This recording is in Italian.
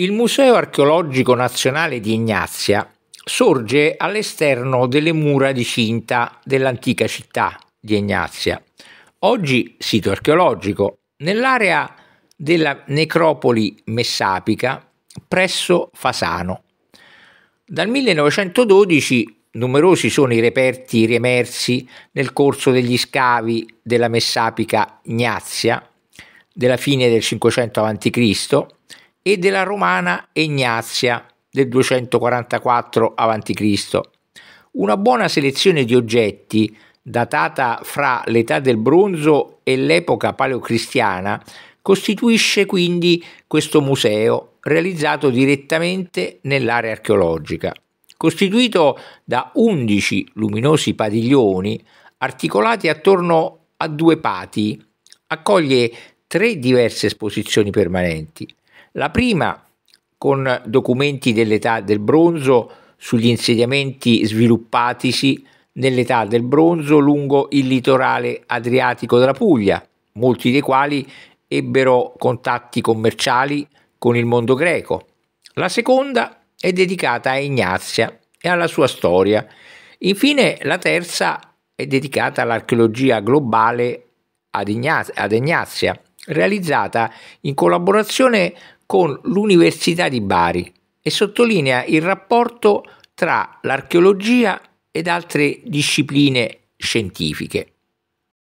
Il Museo archeologico nazionale di Ignazia sorge all'esterno delle mura di cinta dell'antica città di Ignazia, oggi sito archeologico, nell'area della necropoli messapica presso Fasano. Dal 1912 numerosi sono i reperti riemersi nel corso degli scavi della messapica Ignazia della fine del 500 a.C e della romana Ignazia del 244 a.C. Una buona selezione di oggetti, datata fra l'età del bronzo e l'epoca paleocristiana, costituisce quindi questo museo realizzato direttamente nell'area archeologica, costituito da 11 luminosi padiglioni articolati attorno a due pati, accoglie tre diverse esposizioni permanenti, la prima con documenti dell'età del bronzo sugli insediamenti sviluppatisi nell'età del bronzo lungo il litorale adriatico della Puglia, molti dei quali ebbero contatti commerciali con il mondo greco. La seconda è dedicata a Ignazia e alla sua storia. Infine la terza è dedicata all'archeologia globale ad Ignazia, ad Ignazia realizzata in collaborazione con l'Università di Bari e sottolinea il rapporto tra l'archeologia ed altre discipline scientifiche.